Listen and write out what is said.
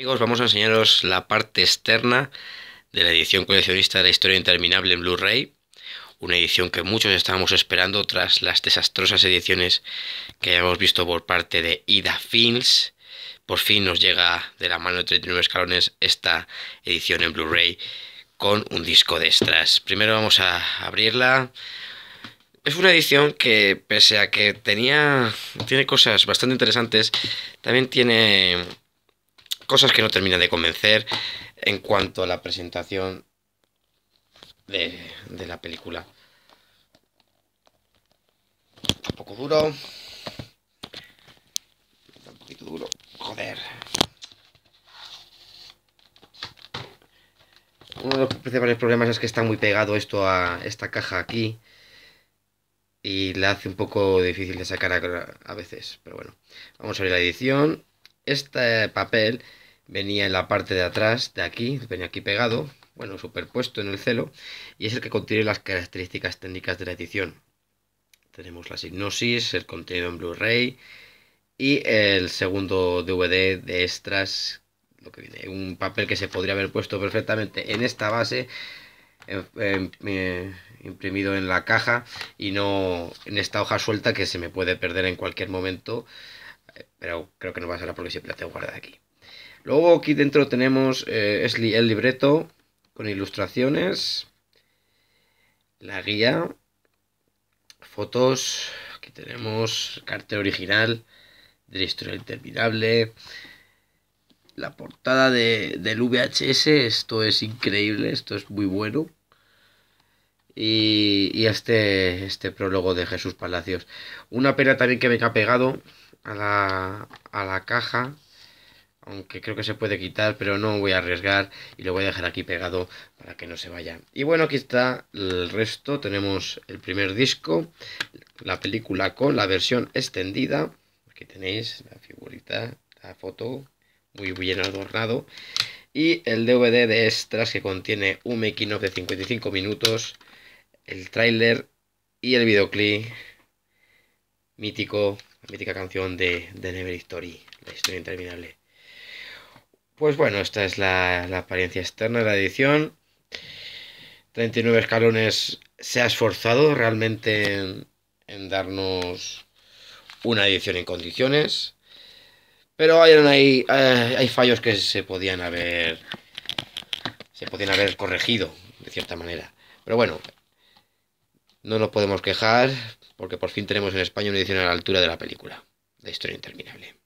Amigos, vamos a enseñaros la parte externa de la edición coleccionista de la historia interminable en Blu-ray, una edición que muchos estábamos esperando tras las desastrosas ediciones que habíamos visto por parte de Ida Films. Por fin nos llega de la mano de 39 escalones esta edición en Blu-ray con un disco de extras. Primero vamos a abrirla. Es una edición que, pese a que tenía, tiene cosas bastante interesantes, también tiene cosas que no terminan de convencer en cuanto a la presentación de, la película. un poco duro. un poquito duro. Joder. Uno de los principales problemas es que está muy pegado esto a esta caja aquí. Y la hace un poco difícil de sacar a, a veces. Pero bueno. Vamos a abrir la edición. Este papel venía en la parte de atrás, de aquí, venía aquí pegado, bueno, superpuesto en el celo, y es el que contiene las características técnicas de la edición. Tenemos la signosis, el contenido en Blu-ray y el segundo DVD de extras, lo que viene, un papel que se podría haber puesto perfectamente en esta base, em, em, eh, imprimido en la caja y no en esta hoja suelta que se me puede perder en cualquier momento pero creo que no va a ser la siempre la tengo guardada aquí. Luego aquí dentro tenemos eh, es el libreto con ilustraciones, la guía, fotos, aquí tenemos cartel original de la historia interminable, la portada del VHS, esto es increíble, esto es muy bueno. Y, este, este prólogo de Jesús Palacios. Una pena también que me ha pegado, a la, a la caja aunque creo que se puede quitar, pero no voy a arriesgar y lo voy a dejar aquí pegado para que no se vaya. Y bueno, aquí está el resto, tenemos el primer disco, la película con la versión extendida, aquí tenéis la figurita, la foto, muy bien adornado, y el DVD de extras que contiene un making of de 55 minutos, el tráiler y el videoclip mítico mítica canción de, de Never Story, la historia interminable. Pues bueno, esta es la, apariencia externa de la edición. 39 escalones se ha esforzado realmente en, darnos una edición en condiciones. Pero hay, hay, eh, hay, fallos que se podían haber. Se podían haber corregido, de cierta manera. Pero bueno, no nos podemos quejar porque por fin tenemos en España una edición a la altura de la película, La historia interminable.